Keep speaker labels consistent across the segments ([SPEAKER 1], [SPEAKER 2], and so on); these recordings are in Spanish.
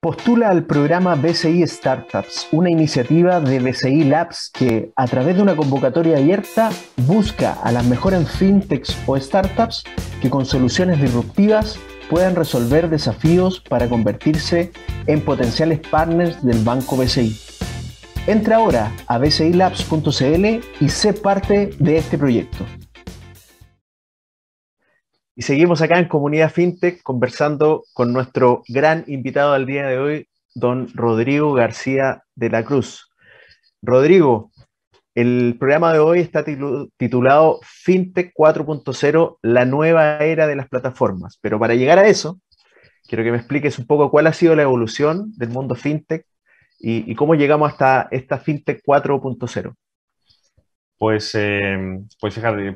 [SPEAKER 1] Postula al programa BCI Startups, una iniciativa de BCI Labs que, a través de una convocatoria abierta, busca a las mejores fintechs o startups que con soluciones disruptivas puedan resolver desafíos para convertirse en potenciales partners del banco BCI. Entra ahora a bcilabs.cl y sé parte de este proyecto. Y seguimos acá en Comunidad FinTech conversando con nuestro gran invitado al día de hoy, don Rodrigo García de la Cruz. Rodrigo, el programa de hoy está titulado FinTech 4.0, la nueva era de las plataformas. Pero para llegar a eso, quiero que me expliques un poco cuál ha sido la evolución del mundo FinTech y, cómo llegamos hasta esta FinTech 4.0
[SPEAKER 2] pues, em, pues fíjate,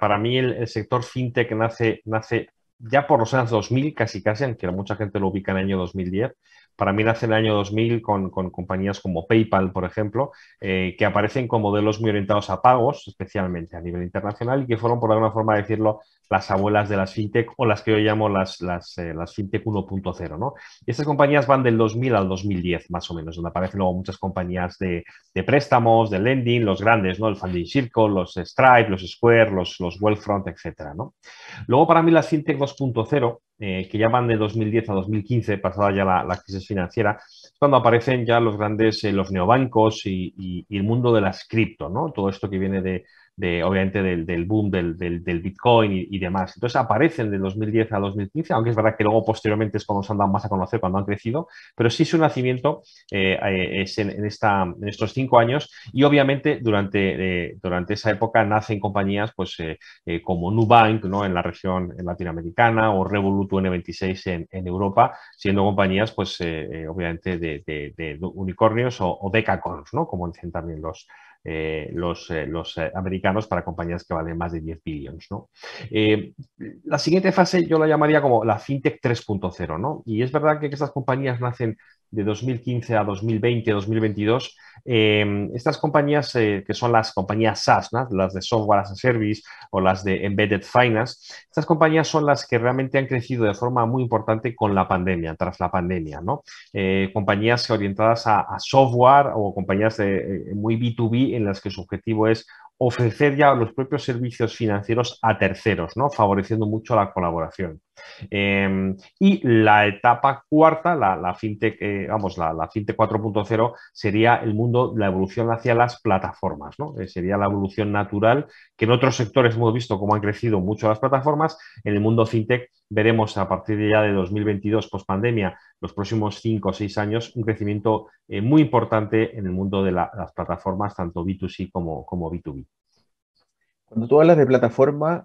[SPEAKER 2] para, mí el, sector fintech nace, nace ya por los años 2000, casi casi, aunque mucha gente lo ubica en el año 2010. Para mí nace en el año 2000 con, compañías como PayPal, por ejemplo, eh, que aparecen con modelos muy orientados a pagos, especialmente a nivel internacional, y que fueron, por alguna forma de decirlo, las abuelas de las fintech o las que yo llamo las, las, eh, las fintech 1.0. ¿no? Y estas compañías van del 2000 al 2010, más o menos, donde aparecen luego muchas compañías de, préstamos, de lending, los grandes, ¿no? el Funding Circle, los Stripe, los Square, los, los Wellfront, etc. ¿no? Luego, para mí, las fintech 2.0, eh, que ya van de 2010 a 2015, pasada ya la, crisis financiera, es cuando aparecen ya los grandes, eh, los neobancos y, y, el mundo de las cripto, ¿no? todo esto que viene de obviamente del, boom del, Bitcoin y, demás. Entonces aparecen de 2010 a 2015, aunque es verdad que luego posteriormente es cuando se han dado más a conocer, cuando han crecido, pero sí su nacimiento eh, eh, es en, esta, en, estos cinco años y obviamente durante, eh, durante esa época nacen compañías pues, como Nubank ¿no? en la región latinoamericana o Revolut N26 en, Europa, siendo compañías pues obviamente de, unicornios o, o decacorns, ¿no? como dicen también los, eh, los, eh, eh, americanos para compañías que valen más de 10 billones la siguiente fase yo la llamaría como la FinTech 3.0, ¿no? Y es verdad que estas compañías nacen de 2015 a 2020, 2022, em, estas compañías eh, que son las compañías SaaS, las de Software as a Service o las de Embedded Finance, estas compañías son las que realmente han crecido de forma muy importante con la pandemia, tras la pandemia, ¿no? Eh, compañías orientadas a, software o compañías eh, muy B2B en las que su objetivo es ofrecer ya los propios servicios financieros a terceros, ¿no? Favoreciendo mucho la colaboración. Em, y la etapa cuarta, la, la fintech, eh, vamos, la, 4.0 sería el mundo, la evolución hacia las plataformas, eh, sería la evolución natural que en otros sectores hemos visto cómo han crecido mucho las plataformas. En el mundo fintech veremos a partir de ya de 2022, post pandemia, los próximos 5 o 6 años, un crecimiento eh, muy importante en el mundo de las plataformas, tanto B2C como, como B2B.
[SPEAKER 1] Cuando tú hablas de plataforma,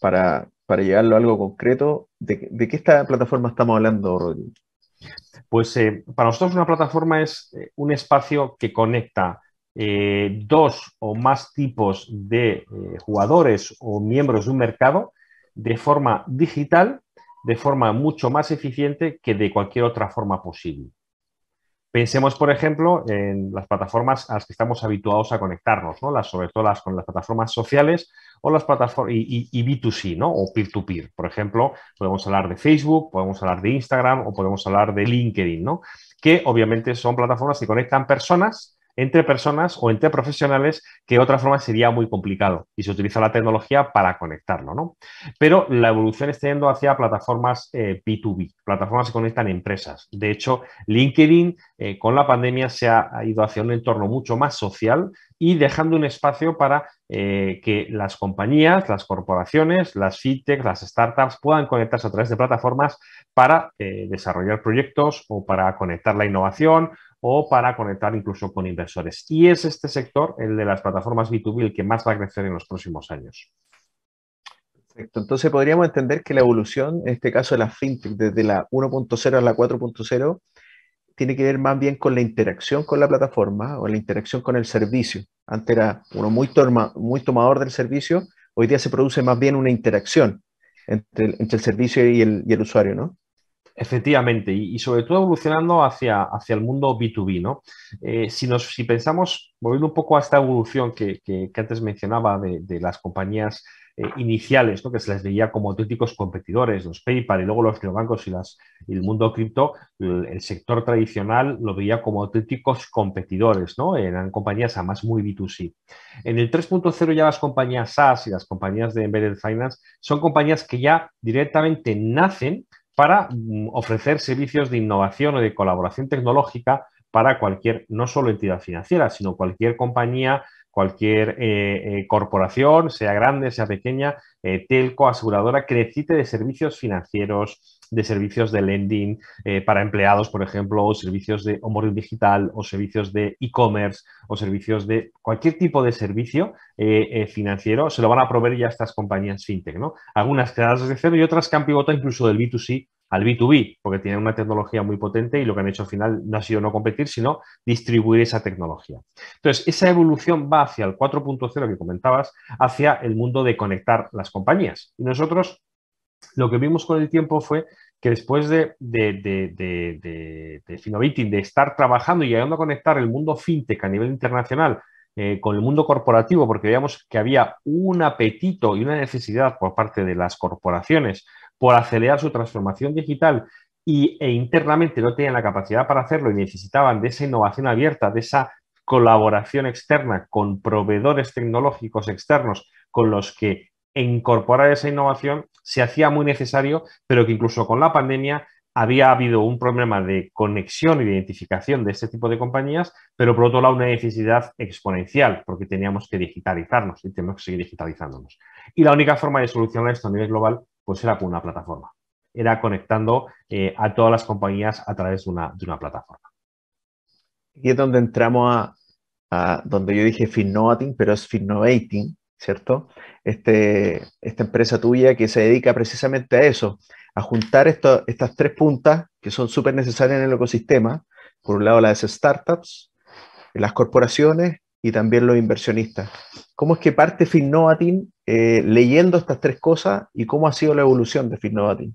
[SPEAKER 1] para, para a algo concreto, ¿de, qué esta plataforma estamos hablando, Rodri?
[SPEAKER 2] Pues eh, para nosotros una plataforma es eh, un espacio que conecta eh, dos o más tipos de jugadores o miembros de un mercado de forma digital, de forma mucho más eficiente que de cualquier otra forma posible. Pensemos, por ejemplo, en las plataformas a las que estamos habituados a conectarnos, ¿no? las, sobre todo las con las plataformas sociales o las plataformas y, B2C, ¿no? O peer-to-peer. Por ejemplo, podemos hablar de Facebook, podemos hablar de Instagram o podemos hablar de LinkedIn, ¿no? Que obviamente son plataformas que conectan personas entre personas o entre profesionales que de otra forma sería muy complicado y se utiliza la tecnología para conectarlo, ¿no? Pero la evolución está yendo hacia plataformas B2B, eh, plataformas que conectan empresas. De hecho, LinkedIn eh, con la pandemia se ha ido hacia un entorno mucho más social y dejando un espacio para eh, que las compañías, las corporaciones, las fintech, las startups puedan conectarse a través de plataformas para desarrollar proyectos o para conectar la innovación o para conectar incluso con inversores. Y es este sector, el de las plataformas B2B, el que más va a crecer en los próximos años.
[SPEAKER 1] Perfecto. Entonces podríamos entender que la evolución, en este caso de la fintech, desde la 1.0 a la 4.0, tiene que ver más bien con la interacción con la plataforma o la interacción con el servicio. Antes era uno muy, muy tomador del servicio, hoy día se produce más bien una interacción entre el, servicio y el, y el usuario, ¿no?
[SPEAKER 2] Efectivamente, y, sobre todo evolucionando hacia, hacia el mundo B2B, ¿no? Eh, si, nos, si pensamos, volviendo un poco a esta evolución que, que, antes mencionaba de, las compañías eh, iniciales, ¿no? que se les veía como auténticos competidores, los PayPal y luego los neobancos y, las, el mundo cripto, el, sector tradicional lo veía como auténticos competidores, ¿no? eran compañías además muy B2C. En el 3.0 ya las compañías SaaS y las compañías de Embedded Finance son compañías que ya directamente nacen para mm, ofrecer servicios de innovación o de colaboración tecnológica para cualquier, no solo entidad financiera, sino cualquier compañía cualquier eh, eh, corporación, sea grande, sea pequeña, eh, telco, aseguradora, que de servicios financieros, de servicios de lending para empleados, por ejemplo, o servicios de onboarding digital, o servicios de e-commerce, o servicios de cualquier tipo de servicio financiero, se lo van a proveer ya estas compañías fintech, ¿no? Algunas creadas de cero y otras que han pivotado incluso del B2C al B2B, porque tienen una tecnología muy potente y lo que han hecho al final no ha sido no competir, sino distribuir esa tecnología. Entonces, esa evolución va hacia el 4.0 que comentabas, hacia el mundo de conectar las compañías. Y nosotros lo que vimos con el tiempo fue que después de, de, de, de, de estar trabajando y llegando a conectar el mundo fintech a nivel internacional eh, con el mundo corporativo, porque veíamos que había un apetito y una necesidad por parte de las corporaciones por acelerar su transformación digital y, e internamente no tenían la capacidad para hacerlo y necesitaban de esa innovación abierta, de esa colaboración externa con proveedores tecnológicos externos con los que incorporar esa innovación se hacía muy necesario, pero que incluso con la pandemia había habido un problema de conexión y de identificación de este tipo de compañías, pero por otro lado una necesidad exponencial, porque teníamos que digitalizarnos y tenemos que seguir digitalizándonos. Y la única forma de solucionar esto a nivel global pues era con una plataforma. Era conectando eh, a todas las compañías a través de una, plataforma.
[SPEAKER 1] Y es donde entramos a, donde yo dije Finnovating, pero es Finnovating, ¿cierto? Este, esta empresa tuya que se dedica precisamente a eso, a juntar estas tres puntas que son súper necesarias en el ecosistema. Por un lado, las startups, las corporaciones y también los inversionistas. ¿Cómo es que parte Finnovating eh, leyendo estas tres cosas y
[SPEAKER 2] cómo ha sido la evolución de Fitnovati?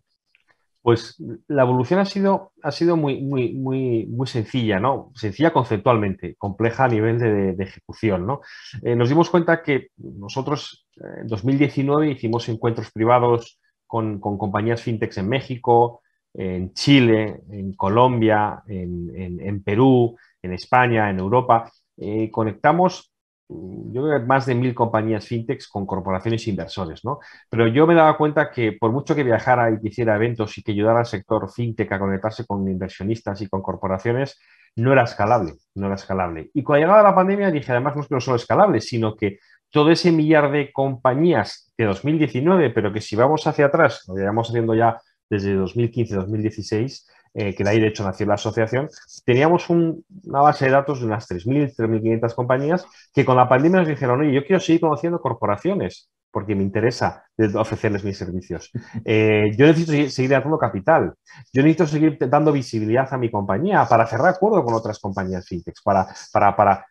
[SPEAKER 2] Pues la evolución ha sido, ha sido muy, muy, muy, muy sencilla, ¿no? Sencilla conceptualmente, compleja a nivel de, ejecución, ¿no? Eh, nos dimos cuenta que nosotros eh, en 2019 hicimos encuentros privados con, compañías fintechs en México, en Chile, en Colombia, en, Perú, en España, en Europa. conectamos yo creo que más de mil compañías fintechs con corporaciones inversores, ¿no? Pero yo me daba cuenta que por mucho que viajara y que hiciera eventos y que ayudara al sector fintech a conectarse con inversionistas y con corporaciones, no era escalable, no era escalable. Y cuando llegaba la pandemia dije, además, no es que no solo escalable, sino que todo ese millar de compañías de 2019, pero que si vamos hacia atrás, lo llevamos haciendo ya desde 2015-2016, eh, que de ahí de hecho nació la asociación, teníamos una base de datos de unas 3.000, 3.500 compañías que con la pandemia nos dijeron, oye, yo quiero seguir conociendo corporaciones porque me interesa ofrecerles mis servicios. Eh, yo necesito seguir, dando capital. Yo necesito seguir dando visibilidad a mi compañía para cerrar acuerdos con otras compañías fintechs, para,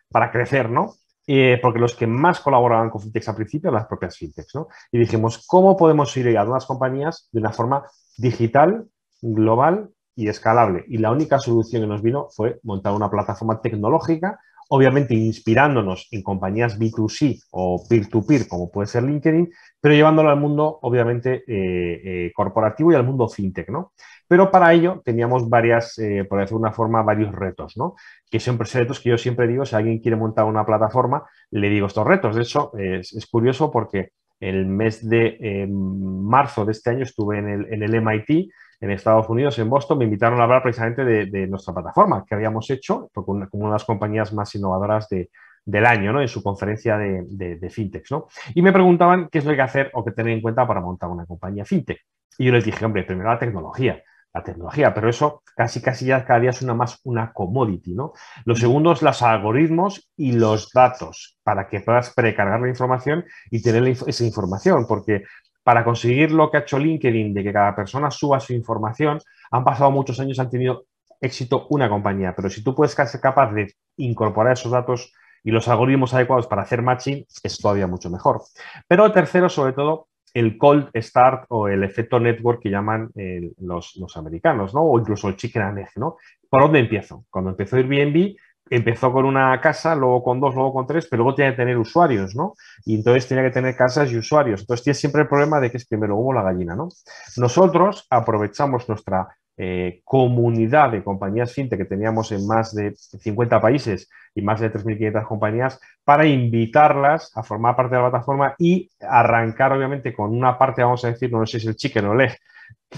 [SPEAKER 2] para, crecer, ¿no? Eh, porque los que más colaboraban con fintechs al principio eran las propias fintechs, ¿no? Y dijimos, ¿cómo podemos ir a unas compañías de una forma digital, global y escalable. Y la única solución que nos vino fue montar una plataforma tecnológica, obviamente inspirándonos en compañías B2C o peer-to-peer, como puede ser LinkedIn, pero llevándolo al mundo, obviamente, eh, eh, corporativo y al mundo fintech, ¿no? Pero para ello teníamos varias, eh, por decirlo de una forma, varios retos, ¿no? Que son pues retos que yo siempre digo, si alguien quiere montar una plataforma, le digo estos retos. De hecho, es, curioso porque el mes de marzo de este año estuve en el, en el MIT en Estados Unidos, en Boston, me invitaron a hablar precisamente de, nuestra plataforma que habíamos hecho como una, de las compañías más innovadoras del año, ¿no? En su conferencia de, de, fintech, ¿no? Y me preguntaban qué es lo que hay que hacer o que tener en cuenta para montar una compañía fintech. Y yo les dije, hombre, primero la tecnología, la tecnología, pero eso casi casi ya cada día es una más una commodity, ¿no? Lo segundo es los algoritmos y los datos para que puedas precargar la información y tener esa información, porque para conseguir lo que ha hecho LinkedIn, de que cada persona suba su información, han pasado muchos años, han tenido éxito una compañía, pero si tú puedes ser capaz de incorporar esos datos y los algoritmos adecuados para hacer matching, es todavía mucho mejor. Pero el tercero, sobre todo, el cold start o el efecto network que llaman eh, los, americanos, ¿no? O incluso el chicken and egg, ¿no? ¿Por dónde empiezo? Cuando empezó Airbnb, empezó con una casa, luego con dos, luego con tres, pero luego tiene que tener usuarios, ¿no? Y entonces tenía que tener casas y usuarios. Entonces tiene siempre el problema de que es primero hubo la gallina, ¿no? Nosotros aprovechamos nuestra eh, comunidad de compañías fintech que teníamos en más de 50 países y más de 3.500 compañías para invitarlas a formar parte de la plataforma y arrancar, obviamente, con una parte, vamos a decir, no sé si es el chicken o el egg,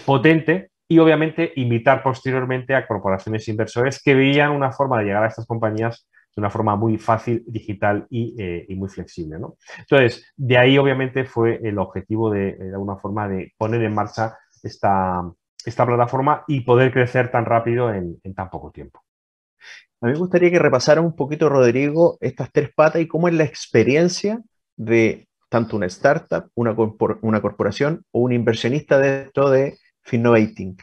[SPEAKER 2] potente, y obviamente invitar posteriormente a corporaciones inversores que veían una forma de llegar a estas compañías de una forma muy fácil, digital y, eh, muy flexible. Entonces, de ahí obviamente fue el objetivo eh, de, alguna forma, de poner en marcha esta, esta plataforma y poder crecer tan rápido en, tan poco tiempo.
[SPEAKER 1] A mí me gustaría que repasara un poquito, Rodrigo, estas tres patas y cómo es la experiencia de tanto una startup, una, una corporación o un inversionista dentro de Finnovating.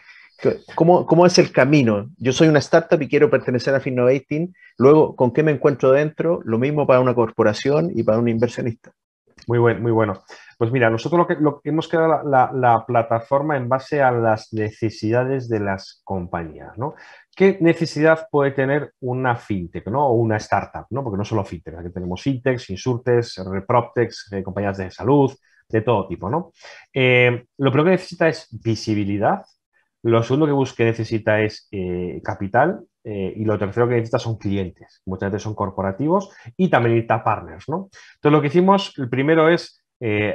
[SPEAKER 1] ¿Cómo, ¿Cómo es el camino? Yo soy una startup y quiero pertenecer a Finnovating. Luego, ¿con qué me encuentro dentro? Lo mismo para una corporación
[SPEAKER 2] y para un inversionista. Muy, bueno, muy bueno. Pues mira, nosotros lo que, hemos creado la, plataforma en base a las necesidades de las compañías, ¿no? ¿Qué necesidad puede tener una fintech, ¿no? O una startup, ¿no? Porque no solo fintech, aquí tenemos fintechs, insultes, reproptechs, eh, compañías de salud, de todo tipo, ¿no? Eh, lo primero que necesita es visibilidad, lo segundo que busque necesita es eh, capital eh, y lo tercero que necesita son clientes, muchas veces son corporativos y también necesita partners, ¿no? Entonces lo que hicimos, el primero es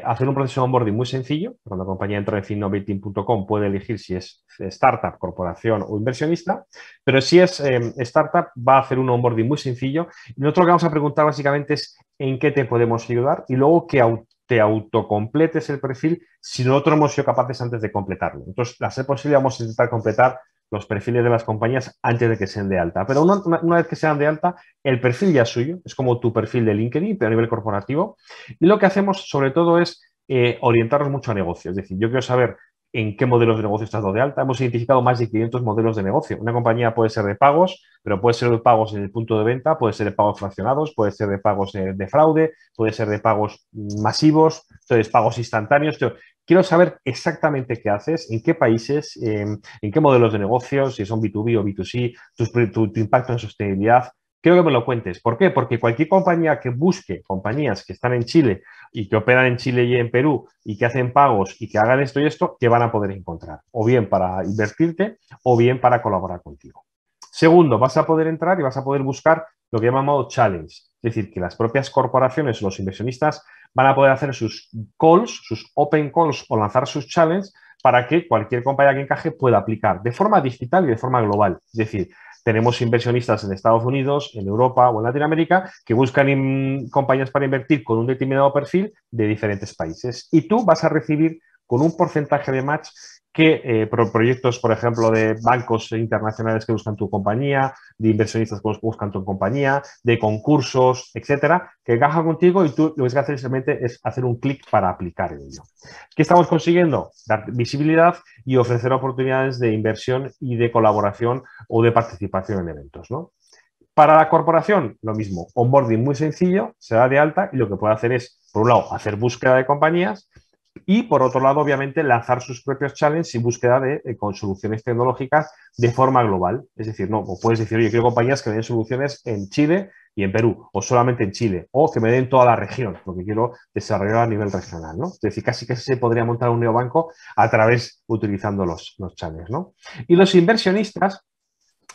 [SPEAKER 2] hacer un proceso de onboarding muy sencillo. Cuando la compañía entra en finnovating.com puede elegir si es startup, corporación o inversionista, pero si es startup va a hacer un onboarding muy sencillo. Y nosotros que vamos a preguntar básicamente es en qué te podemos ayudar y luego qué, te autocompletes el perfil si nosotros hemos sido capaces antes de completarlo. Entonces, a ser posible, vamos a intentar completar los perfiles de las compañías antes de que sean de alta. Pero una, vez que sean de alta, el perfil ya es suyo, es como tu perfil de LinkedIn, pero a nivel corporativo. Y lo que hacemos sobre todo es eh, orientarnos mucho a negocios. Es decir, yo quiero saber en qué modelos de negocio estás de alta. Hemos identificado más de 500 modelos de negocio. Una compañía puede ser de pagos, pero puede ser de pagos en el punto de venta, puede ser de pagos fraccionados, puede ser de pagos eh, de, fraude, puede ser de pagos mm, masivos, entonces pagos instantáneos. quiero saber exactamente qué haces, en qué países, em, en qué modelos de negocio, si son B2B o B2C, tu impacto en sostenibilidad. Quiero que me lo cuentes. ¿Por qué? Porque cualquier compañía que busque compañías que están en Chile y que operan en Chile y en Perú y que hacen pagos y que hagan esto y esto, que van a poder encontrar. O bien para invertirte o bien para colaborar contigo. Segundo, vas a poder entrar y vas a poder buscar lo que llamamos challenge. Es decir, que las propias corporaciones, los inversionistas, van a poder hacer sus calls, sus open calls o lanzar sus challenges para que cualquier compañía que encaje pueda aplicar de forma digital y de forma global. Es decir, tenemos inversionistas en Estados Unidos, en Europa o en Latinoamérica que buscan compañías para invertir con un determinado perfil de diferentes países. Y tú vas a recibir con un porcentaje de match que eh, proyectos, por ejemplo, de bancos internacionales que buscan tu compañía, de inversionistas que buscan tu compañía, de concursos, etcétera, que encajan contigo y tú lo que tienes que hacer simplemente es hacer un clic para aplicar en ello. ¿Qué estamos consiguiendo? Dar visibilidad y ofrecer oportunidades de inversión y de colaboración o de participación en eventos, ¿no? Para la corporación, lo mismo, onboarding muy sencillo, se da de alta y lo que puede hacer es, por un lado, hacer búsqueda de compañías y por otro lado, obviamente, lanzar sus propios challenges y búsqueda de, eh, con soluciones tecnológicas de forma global. Es decir, no, puedes decir, oye, quiero compañías que me den soluciones en Chile y en Perú, o solamente en Chile, o que me den toda la región, porque quiero desarrollar a nivel regional, ¿no? Es decir, casi que se podría montar un neobanco a través, utilizando los, los channels, ¿no? Y los inversionistas,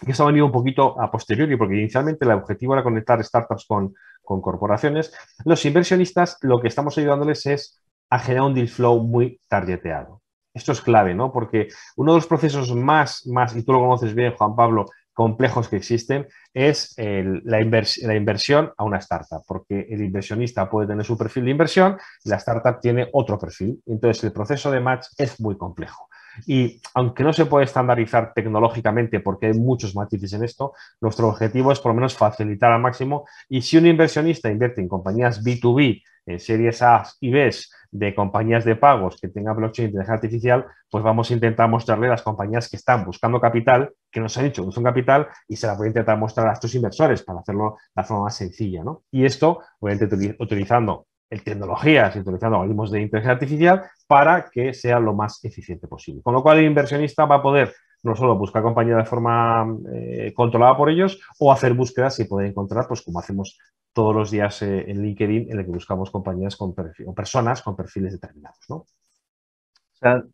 [SPEAKER 2] que esto ha venido un poquito a posteriori, porque inicialmente el objetivo era conectar startups con, con corporaciones, los inversionistas lo que estamos ayudándoles es a generar un deal flow muy targeteado. Esto es clave, ¿no? Porque uno de los procesos más, más, y tú lo conoces bien, Juan Pablo, complejos que existen, es la, la, inversión a una startup, porque el inversionista puede tener su perfil de inversión, la startup tiene otro perfil. Entonces, el proceso de match es muy complejo. Y aunque no se puede estandarizar tecnológicamente porque hay muchos matices en esto, nuestro objetivo es por lo menos facilitar al máximo. Y si un inversionista invierte en compañías B2B, en eh, series A y B de compañías de pagos que tengan blockchain y inteligencia artificial, pues vamos a intentar mostrarle a las compañías que están buscando capital, que nos han dicho que son capital, y se la voy a intentar mostrar a estos inversores para hacerlo de la forma más sencilla. ¿no? Y esto, obviamente, utilizando el tecnologías, utilizando algoritmos de inteligencia artificial para que sea lo más eficiente posible. Con lo cual el inversionista va a poder no solo buscar compañías de forma eh, controlada por ellos o hacer búsquedas y poder encontrar, pues como hacemos todos los días eh, en LinkedIn, en el que buscamos compañías con o personas con perfiles determinados. ¿no?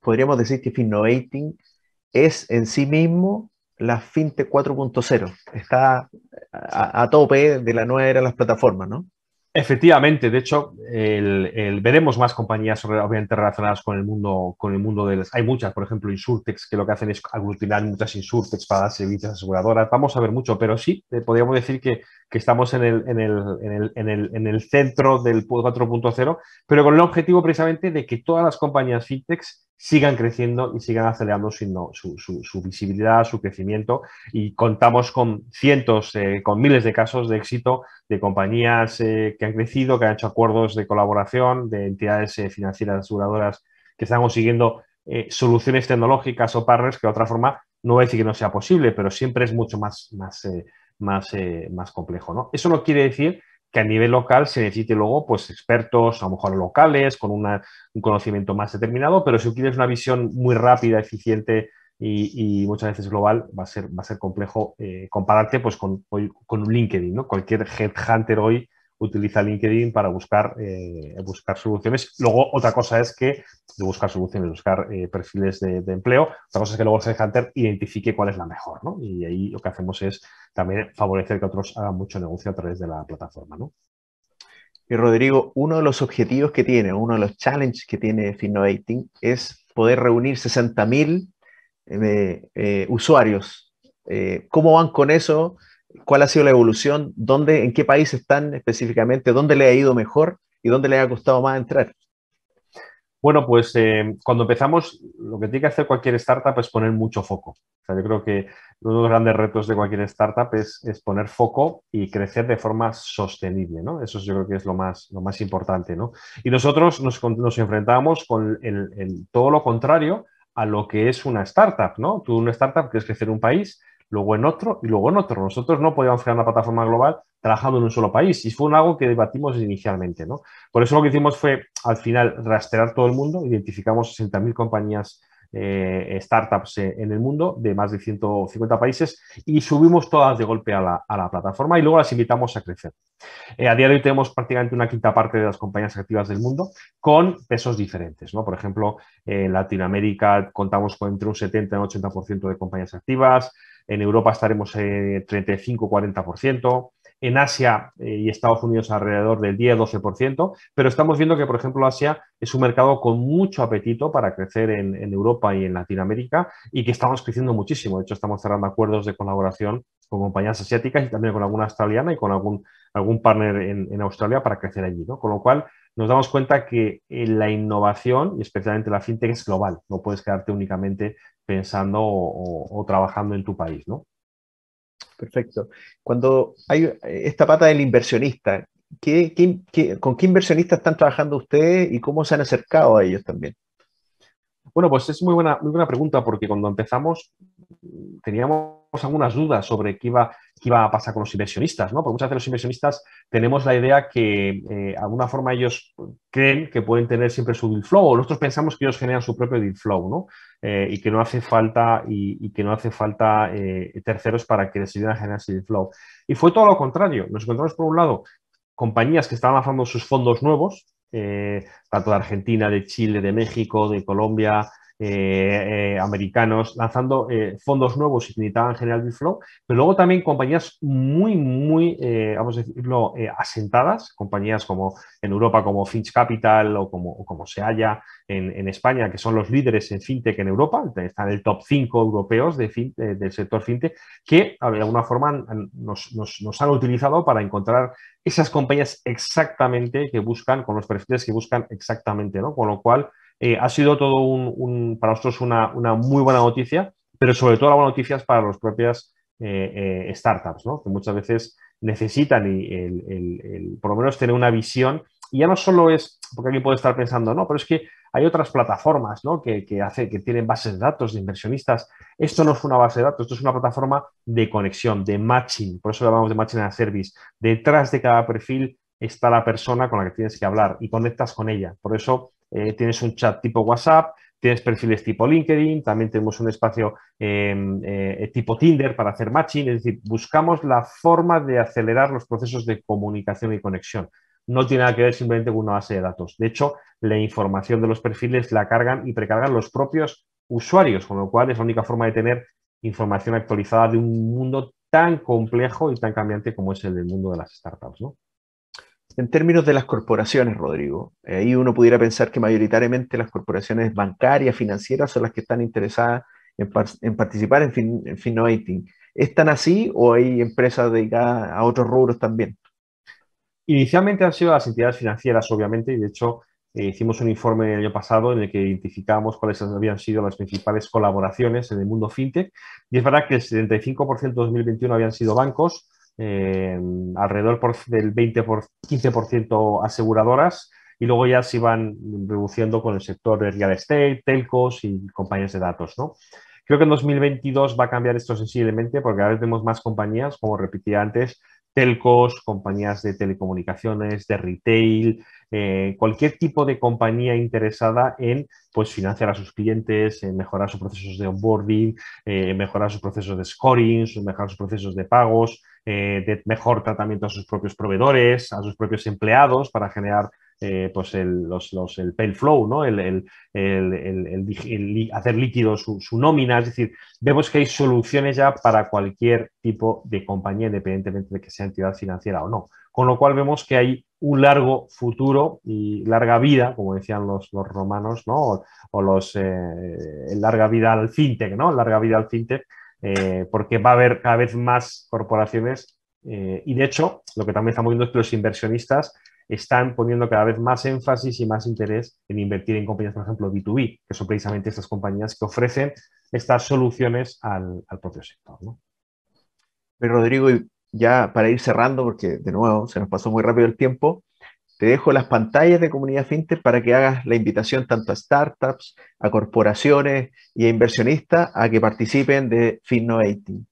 [SPEAKER 1] podríamos decir que Finnovating es en sí mismo la FinTech 4.0. Está a, a, tope de la nueva era de las plataformas, ¿no?
[SPEAKER 2] Efectivamente, de hecho, el, veremos más compañías obviamente relacionadas con el mundo, con el mundo las. Hay muchas, por ejemplo, Insurtex, que lo que hacen es aglutinar muchas Insurtex para dar servicios aseguradoras. Vamos a ver mucho, pero sí, eh, podríamos decir que, estamos en el, en, el, en, en el centro del 4.0, pero con el objetivo precisamente de que todas las compañías fintechs sigan creciendo y sigan acelerando su, su, su, visibilidad, su crecimiento. Y contamos con cientos, eh, con miles de casos de éxito de compañías eh, que han crecido, que han hecho acuerdos de colaboración, de entidades eh, financieras aseguradoras que están consiguiendo soluciones tecnológicas o partners que de otra forma no voy a decir que no sea posible, pero siempre es mucho más, más, más, más complejo. ¿no? Eso no quiere decir a nivel local se necesite luego pues, expertos, a lo mejor locales, con un conocimiento más determinado, pero si quieres una visión muy rápida, eficiente y, muchas veces global, va a ser, va a ser complejo eh, compararte pues, con, con LinkedIn. ¿no? Cualquier headhunter hoy utiliza LinkedIn para buscar, eh, buscar soluciones. Luego, otra cosa es que, buscar soluciones, buscar eh, perfiles de, empleo, otra cosa es que luego el Hunter identifique cuál es la mejor, ¿no? Y ahí lo que hacemos es también favorecer que otros hagan mucho negocio a través de la plataforma,
[SPEAKER 1] Y Rodrigo, uno de los objetivos que tiene, uno de los challenges que tiene Finnovating es poder reunir 60.000 eh, usuarios. ¿Cómo van con eso? cuál ha sido la evolución, dónde, en qué país están específicamente, dónde le ha ido
[SPEAKER 2] mejor y dónde le ha costado más entrar. Bueno, pues eh, cuando empezamos, lo que tiene que hacer cualquier startup es poner mucho foco. O sea, yo creo que uno de los grandes retos de cualquier startup es, poner foco y crecer de forma sostenible, ¿no? Eso yo creo que es lo más, importante, ¿no? Y nosotros nos, nos enfrentábamos con todo lo contrario a lo que es una startup, ¿no? Tú una startup quieres crecer un país, luego en otro y luego en otro. Nosotros no podíamos crear una plataforma global trabajando en un solo país y fue algo que debatimos inicialmente. Por eso lo que hicimos fue al final rastrear todo el mundo, identificamos 60.000 compañías. Eh, startups eh, en el mundo de más de 150 países y subimos todas de golpe a la, plataforma y luego las invitamos a crecer. Eh, a día de hoy tenemos prácticamente una quinta parte de las compañías activas del mundo con pesos diferentes. Por ejemplo, en Latinoamérica contamos con entre un 70 y un 80% de compañías activas en Europa estaremos en 35-40%, en Asia eh, y Estados Unidos alrededor del 10-12%, pero estamos viendo que, por ejemplo, Asia es un mercado con mucho apetito para crecer en, Europa y en Latinoamérica y que estamos creciendo muchísimo. De hecho, estamos cerrando acuerdos de colaboración con compañías asiáticas y también con alguna australiana y con algún, algún partner en, Australia para crecer allí, ¿no? Con lo cual, nos damos cuenta que eh, la innovación, y especialmente la fintech, es global. No puedes quedarte únicamente pensando o, trabajando en tu país, ¿no? Perfecto. Cuando hay eh, esta pata del inversionista,
[SPEAKER 1] con qué inversionistas están trabajando ustedes y cómo se han acercado a ellos también?
[SPEAKER 2] Bueno, pues es muy buena, muy buena pregunta porque cuando empezamos mm, teníamos algunas dudas sobre qué iba, qué iba a pasar con los inversionistas, ¿no? Porque muchas veces los inversionistas tenemos la idea que, eh, de alguna forma, ellos creen que pueden tener siempre su deal flow, o nosotros pensamos que ellos generan su propio deal flow, ¿no? Eh, y que no hace falta, y, que no hace falta eh, terceros para que les ayuden a generar ese deal flow. Y fue todo lo contrario. Nos encontramos, por un lado, compañías que estaban lanzando sus fondos nuevos, tanto de Argentina, de Chile, de México, de Colombia, eh, eh, americanos, lanzando eh, fondos nuevos que necesitaban general de flow, pero luego también compañías muy, muy, vamos a decirlo, asentadas, compañías como en Europa como Finch Capital o como, como se halla en, España, que son los líderes en fintech en Europa, están en el top 5 europeos de del sector fintech, que de alguna forma nos, nos han utilizado para encontrar esas compañías exactamente que buscan, con los perfiles que buscan exactamente, ¿no? Con lo cual, eh, ha sido todo un, para nosotros una, muy buena noticia, pero sobre todo la buena noticia es para las propias eh, eh, startups, que muchas veces necesitan y por lo menos tener una visión. Y ya no solo es, porque alguien puede estar pensando, no, pero es que hay otras plataformas que, que tienen bases de datos de inversionistas. Esto no es una base de datos, esto es una plataforma de conexión, de matching, por eso hablamos de matching a service. Detrás de cada perfil está la persona con la que tienes que hablar y conectas con ella. Por eso eh, tienes un chat tipo WhatsApp, tienes perfiles tipo LinkedIn, también tenemos un espacio em, eh, eh, tipo Tinder para hacer matching, es decir, buscamos la forma de acelerar los procesos de comunicación y conexión. No tiene nada que ver simplemente con una base de datos. De hecho, la información de los perfiles la cargan y precargan los propios usuarios, con lo cual es la única forma de tener información actualizada de un mundo tan complejo y tan cambiante como es el del mundo de las startups. ¿no? En términos de las
[SPEAKER 1] corporaciones, Rodrigo, ahí uno pudiera pensar que mayoritariamente las corporaciones bancarias, financieras, son las que están interesadas en, participar en, ¿Es tan así
[SPEAKER 2] o hay empresas dedicadas a otros rubros también? Inicialmente han sido las entidades financieras, obviamente, y de hecho eh, hicimos un informe el año pasado en el que identificamos cuáles habían sido las principales colaboraciones en el mundo fintech. Y es verdad que el 75% de 2021 habían sido bancos, eh, alrededor del 20 por, 15% aseguradoras y luego ya se iban reduciendo con el sector de real estate, telcos y compañías de datos, ¿no? Creo que en 2022 va a cambiar esto sensiblemente porque ahora tenemos más compañías, como repetía antes, telcos, compañías de telecomunicaciones, de retail, eh, cualquier tipo de compañía interesada en pues, financiar a sus clientes, en mejorar sus procesos de onboarding, en eh, mejorar sus procesos de scoring, mejorar sus procesos de pagos, eh, de mejor tratamiento a sus propios proveedores, a sus propios empleados para generar pues el, pay flow, el, el, hacer líquido su, su, nómina. Es decir, vemos que hay soluciones ya para cualquier tipo de compañía, independientemente de que sea entidad financiera o no con lo cual vemos que hay un largo futuro y larga vida, como decían los, romanos, ¿no? o, los eh, larga vida al fintech, ¿no? larga vida al fintech, eh, porque va a haber cada vez más corporaciones eh, y de hecho lo que también estamos viendo es que los inversionistas están poniendo cada vez más énfasis y más interés en invertir en compañías, por ejemplo, B2B, que son precisamente estas compañías que ofrecen estas soluciones al, propio sector. ¿no?
[SPEAKER 1] Rodrigo, ya para ir cerrando, porque de nuevo se nos pasó muy rápido el tiempo, te dejo las pantallas de Comunidad FinTech para que hagas la invitación tanto a startups, a corporaciones
[SPEAKER 2] y a inversionistas a que participen de FinNovating.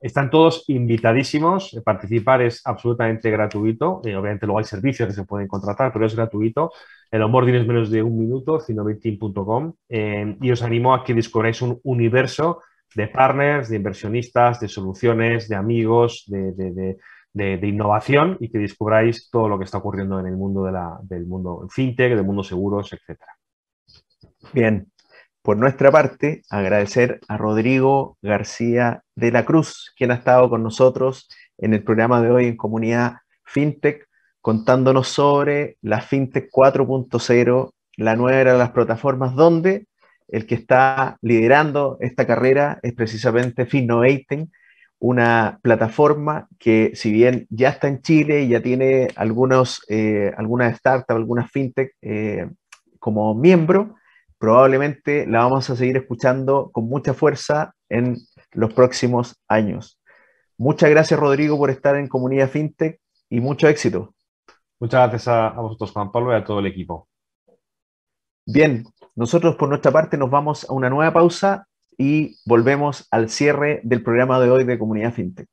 [SPEAKER 2] Están todos invitadísimos, participar es absolutamente gratuito, eh, obviamente luego hay servicios que se pueden contratar, pero es gratuito. El onboarding es menos de un minuto, finnovating.com, eh, y os animo a que descubráis un universo de partners, de inversionistas, de soluciones, de amigos, de, innovación y que descubráis todo lo que está ocurriendo en el mundo de la, del mundo fintech, del mundo seguros, etc.
[SPEAKER 1] Bien, por nuestra parte, agradecer a Rodrigo García de la Cruz, quien ha estado con nosotros en el programa de hoy en Comunidad Fintech, contándonos sobre la Fintech 4.0, la nueva de las plataformas, donde el que está liderando esta carrera es precisamente Finnovating, una plataforma que si bien ya está en Chile y ya tiene algunos, eh, algunas startups, algunas fintech eh, como miembro, probablemente la vamos a seguir escuchando con mucha fuerza en los próximos años. Muchas gracias Rodrigo por estar en Comunidad Fintech y mucho éxito.
[SPEAKER 2] Muchas gracias a, a vosotros Juan Pablo y a todo el equipo.
[SPEAKER 1] Bien, nosotros por nuestra parte nos vamos a una nueva pausa y volvemos al cierre del programa de hoy de Comunidad FinTech.